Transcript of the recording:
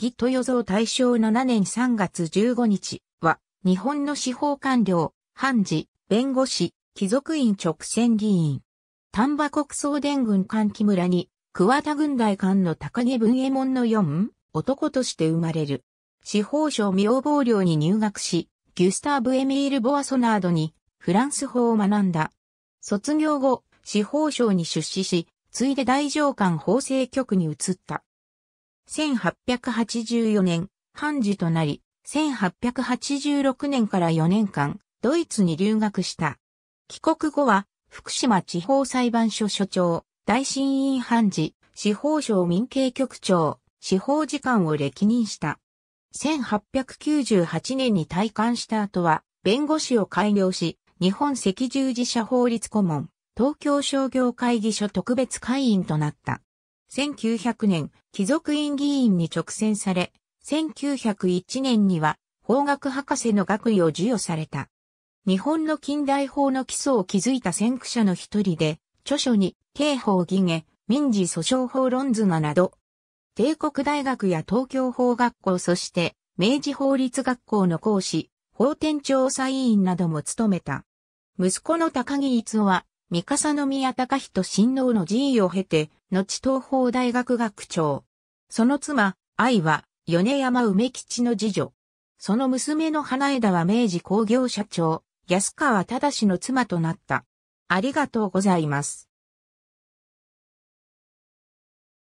義ト・予想大正7年3月15日は、日本の司法官僚、判事、弁護士、貴族院直選議員。丹波国総伝軍官木村に、桑田軍大官の高木文右衛門の4男として生まれる。司法省明暴領に入学し、ギュスターブ・エミール・ボアソナードにフランス法を学んだ。卒業後、司法省に出資し、ついで大上官法制局に移った。1884年、判事となり、1886年から4年間、ドイツに留学した。帰国後は、福島地方裁判所所長、大審院判事、司法省民警局長、司法次官を歴任した。1898年に退官した後は、弁護士を改良し、日本赤十字社法律顧問、東京商業会議所特別会員となった。1900年、貴族院議員に直選され、1901年には法学博士の学位を授与された。日本の近代法の基礎を築いた先駆者の一人で、著書に、刑法疑下、民事訴訟法論がなど、帝国大学や東京法学校そして、明治法律学校の講師、法典調査委員なども務めた。息子の高木逸夫は、三笠宮隆人親王の辞意を経て、後東邦大学学長。その妻、愛は、米山梅吉の次女。その娘の花枝は明治工業社長、安川正の妻となった。ありがとうございます。